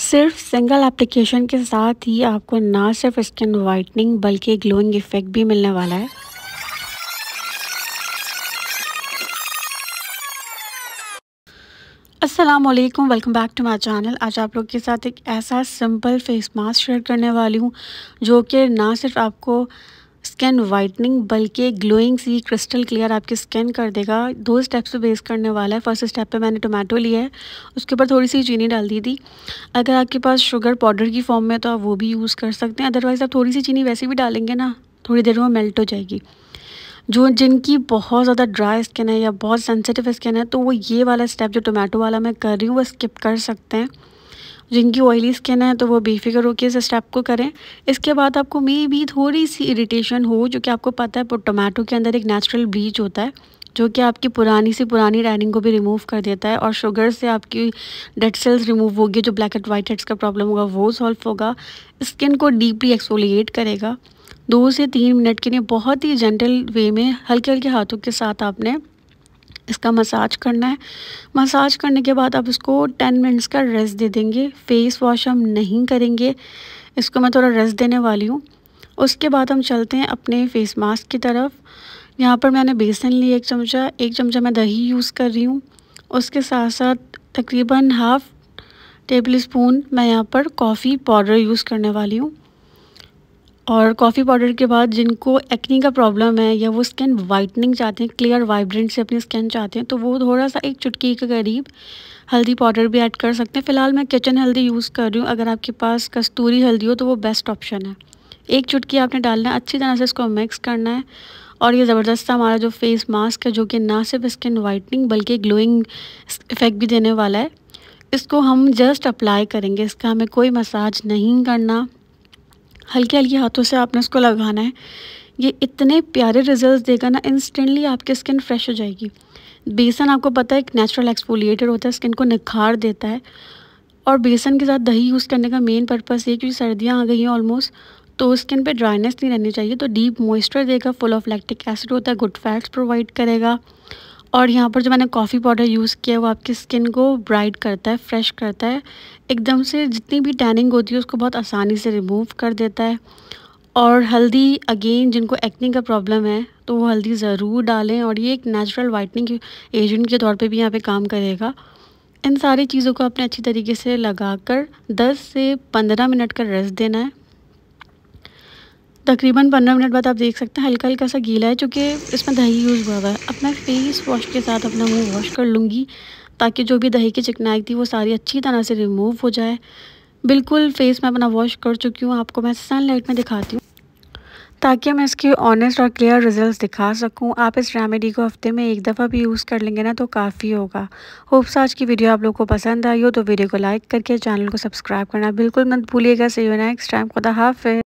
सिर्फ single application के साथ ही आपको ना सिर्फ स्किन वाइटनिंग बल्कि ग्लोइंग इफ़ेक्ट भी मिलने वाला है Aslam welcome back to my channel आज आप लोग के साथ एक ऐसा सिंपल फेस मास्क शेयर करने वाली हूँ जो कि ना सिर्फ आपको स्किन वाइटनिंग बल्कि ग्लोइंग सी क्रिस्टल क्लियर आपकी स्किन कर देगा दो स्टेप्स पे बेस करने वाला है फर्स्ट स्टेप पे मैंने टोमेटो लिया है उसके ऊपर थोड़ी सी चीनी डाल दी थी अगर आपके पास शुगर पाउडर की फॉर्म में तो आप वो भी यूज़ कर सकते हैं अदरवाइज़ आप थोड़ी सी चीनी वैसे भी डालेंगे ना थोड़ी देर में मेल्ट हो जाएगी जो जिनकी बहुत ज़्यादा ड्राई स्किन है या बहुत सेंसिटिव स्किन है तो वो ये वाला स्टेप जो टोमेटो वाला मैं कर रही हूँ वो स्किप कर सकते हैं जिनकी ऑयली स्किन है तो वो बेफिक्र होकर इस स्टेप को करें इसके बाद आपको मे भी थोड़ी सी इरीटेशन हो जो कि आपको पता है टोमेटो के अंदर एक नेचुरल ब्लीच होता है जो कि आपकी पुरानी से पुरानी रैनिंग को भी रिमूव कर देता है और शुगर से आपकी डेड सेल्स रिमूव होगी जो ब्लैक एंड वाइट हेड्स का प्रॉब्लम होगा वो सॉल्व होगा स्किन को डीपली एक्सफोलिएट करेगा दो से तीन मिनट के लिए बहुत ही जेंटल वे में हल्के हल्के हाथों के साथ आपने इसका मसाज करना है मसाज करने के बाद आप इसको टेन मिनट्स का रेस्ट दे देंगे फेस वॉश हम नहीं करेंगे इसको मैं थोड़ा रेस्ट देने वाली हूँ उसके बाद हम चलते हैं अपने फेस मास्क की तरफ यहाँ पर मैंने बेसन लिया एक चमचा एक चमचा मैं दही यूज़ कर रही हूँ उसके साथ साथ तकरीबन हाफ़ टेबल स्पून मैं यहाँ पर कॉफ़ी पाउडर यूज़ करने वाली हूँ और कॉफ़ी पाउडर के बाद जिनको एक्नी का प्रॉब्लम है या वो स्किन वाइटनिंग चाहते हैं क्लियर वाइब्रेंट से अपनी स्किन चाहते हैं तो वो थोड़ा सा एक चुटकी के करीब हल्दी पाउडर भी ऐड कर सकते हैं फ़िलहाल मैं किचन हल्दी यूज़ कर रही हूँ अगर आपके पास कस्तूरी हल्दी हो तो वो बेस्ट ऑप्शन है एक चुटकी आपने डालना है अच्छी तरह से इसको मिक्स करना है और ये ज़बरदस्त हमारा जो फेस मास्क है जो कि ना सिर्फ स्किन वाइटनिंग बल्कि ग्लोइंग इफ़ेक्ट भी देने वाला है इसको हम जस्ट अप्लाई करेंगे इसका हमें कोई मसाज नहीं करना हल्के हल्के हाथों से आपने उसको लगाना है ये इतने प्यारे रिजल्ट्स देगा ना इंस्टेंटली आपकी स्किन फ्रेश हो जाएगी बेसन आपको पता है एक नेचुरल एक्सपोलिएटर होता है स्किन को निखार देता है और बेसन के साथ दही यूज़ करने का मेन पर्पज़ ये क्योंकि सर्दियाँ आ गई हैं ऑलमोस्ट तो स्किन पे ड्राइनेस नहीं रहनी चाहिए तो डीप मॉइस्चर देगा फुल ऑफ लैक्टिक एसिड होता है गुड फैट्स प्रोवाइड करेगा और यहाँ पर जो मैंने कॉफ़ी पाउडर यूज़ किया है वो आपकी स्किन को ब्राइट करता है फ्रेश करता है एकदम से जितनी भी टैनिंग होती है उसको बहुत आसानी से रिमूव कर देता है और हल्दी अगेन जिनको एक्ने का प्रॉब्लम है तो वो हल्दी ज़रूर डालें और ये एक नेचुरल वाइटनिंग एजेंट के तौर पे भी यहाँ पे काम करेगा इन सारी चीज़ों को आपने अच्छी तरीके से लगाकर 10 से 15 मिनट का रेस्ट देना है तकरीबन पंद्रह मिनट बाद आप देख सकते हैं हल्का हल्का सा गीला है चूँकि इसमें दही यूज़ हुआ हुआ है अब मैं फेस वॉश के साथ अपना मुँह वॉश कर लूँगी ताकि जो भी दही की चिकनाई थी वो सारी अच्छी तरह से रिमूव हो जाए बिल्कुल फेस में अपना वॉश कर चुकी हूँ आपको मैं सनलाइट में दिखाती हूँ ताकि मैं इसके ऑनेस्ट और क्लियर रिजल्ट्स दिखा सकूं आप इस रेमेडी को हफ्ते में एक दफ़ा भी यूज़ कर लेंगे ना तो काफ़ी होगा होप्स आज की वीडियो आप लोग को पसंद आई हो तो वीडियो को लाइक करके चैनल को सब्सक्राइब करना बिल्कुल मत भूलिएगा सही हो नेक्स्ट टाइम खुदा हाफ